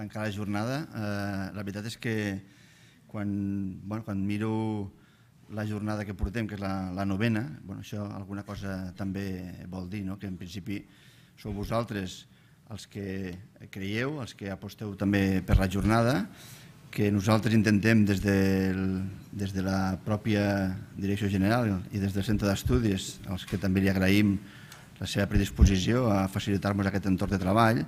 tancar la jornada. Eh, la veritat és que quan, bueno, quan miro la jornada que portem, que és la, la novena, bueno, això alguna cosa també vol dir, no? que en principi sou vosaltres els que creieu, els que aposteu també per la jornada, que nosaltres intentem des de, des de la pròpia Direcció General i des del Centre d'Estudis, als que també li agraïm la seva predisposició a facilitar-nos aquest entorn de treball,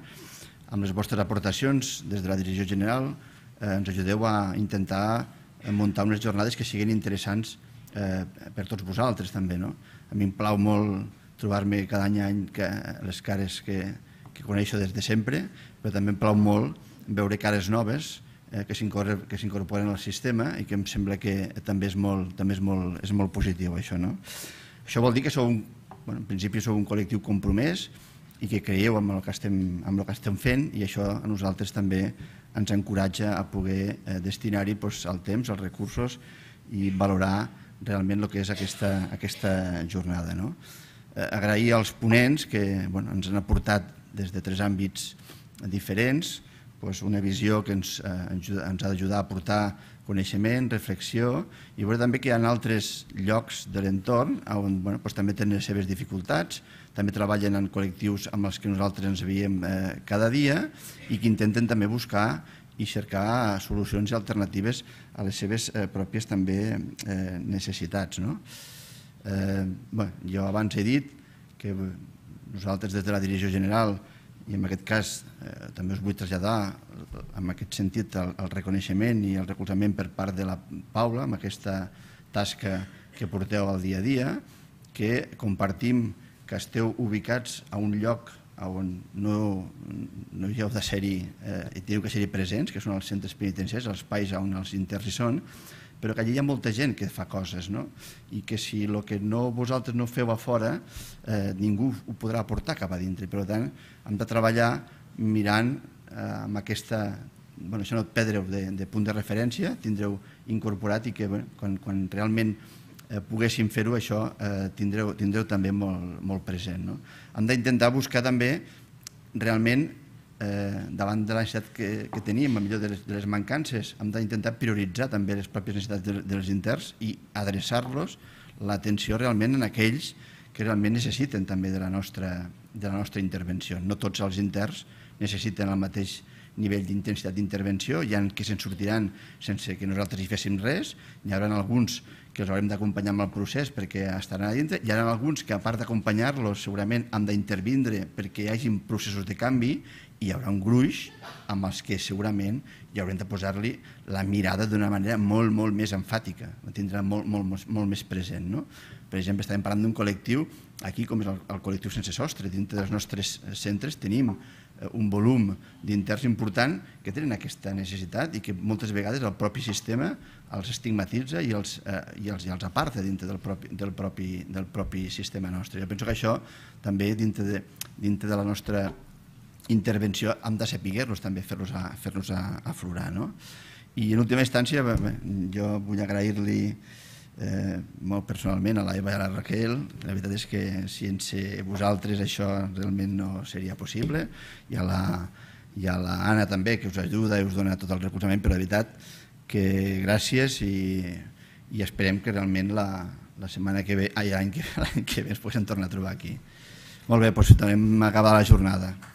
amb les vostres aportacions des de la Direcció General eh, ens ajudeu a intentar muntar unes jornades que siguin interessants eh, per tots vosaltres també. No? A mi em plau molt trobar-me cada any, any que, les cares que, que coneixo des de sempre, però també em plau molt veure cares noves eh, que s'incorporen al sistema i que em sembla que també és molt, també és molt, és molt positiu això. No? Això vol dir que sou, bueno, en principi sou un col·lectiu compromès i que creieu en el que estem, en el que estem fent i això a nosaltres també ens encoratja a poder eh, destinar-hi doncs, el temps, els recursos i valorar realment el que és aquesta, aquesta jornada. No? Eh, agrair als ponents que bueno, ens han aportat des de tres àmbits diferents doncs una visió que ens, eh, ens ha d'ajudar a portar coneixement, reflexió, i veure també que hi ha altres llocs de l'entorn on bueno, doncs, també tenen les seves dificultats, també treballen en col·lectius amb els que nosaltres ens veiem eh, cada dia i que intenten també buscar i cercar solucions i alternatives a les seves eh, pròpies també eh, necessitats. No? Eh, bueno, jo abans he dit que nosaltres des de la Direcció General i en aquest cas eh, també us vull traslladar eh, en aquest sentit el, reconeixement i el recolzament per part de la Paula amb aquesta tasca que porteu al dia a dia, que compartim que esteu ubicats a un lloc on no, no hi heu de ser-hi, eh, teniu que ser-hi presents, que són els centres penitenciaris, els espais on els interns hi són, però que allà hi ha molta gent que fa coses, no? I que si el que no, vosaltres no feu a fora, eh, ningú ho podrà portar cap a dintre. Per tant, hem de treballar mirant eh, amb aquesta... Bueno, això no et perdreu de, de punt de referència, tindreu incorporat i que bueno, quan, quan realment eh, poguéssim fer-ho, això eh, tindreu, tindreu també molt, molt present. No? Hem d'intentar buscar també realment eh, davant de la necessitat que, que teníem, a millor de les, de les mancances, hem d'intentar prioritzar també les pròpies necessitats de, dels interns i adreçar-los l'atenció realment en aquells que realment necessiten també de la, nostra, de la nostra intervenció. No tots els interns necessiten el mateix nivell d'intensitat d'intervenció, hi ha que se'n sortiran sense que nosaltres hi féssim res, hi haurà alguns que els haurem d'acompanyar amb el procés perquè estaran a dintre, hi haurà alguns que a part d'acompanyar-los segurament han d'intervindre perquè hi hagin processos de canvi, hi haurà un gruix amb els que segurament hi haurem de posar-li la mirada d'una manera molt, molt més enfàtica, la tindrà molt, molt, molt, molt més present. No? Per exemple, estem parlant d'un col·lectiu, aquí com és el, el col·lectiu sense sostre, dintre dels nostres eh, centres tenim eh, un volum d'interns important que tenen aquesta necessitat i que moltes vegades el propi sistema els estigmatitza i els, eh, i els, i els aparta dintre del propi, del, propi, del propi sistema nostre. Jo penso que això també dintre de, dintre de la nostra intervenció hem de saber-los també, fer-los a, fer a, aflorar. No? I en última instància jo vull agrair-li eh, molt personalment a l'Eva i a la Raquel, la veritat és que sense vosaltres això realment no seria possible, i a la, i a la també, que us ajuda i us dona tot el recolzament, però la veritat que gràcies i, i esperem que realment la, la setmana que ve, ai, l'any que, que ve ens puguem tornar a trobar aquí. Molt bé, doncs tornem a acabar la jornada.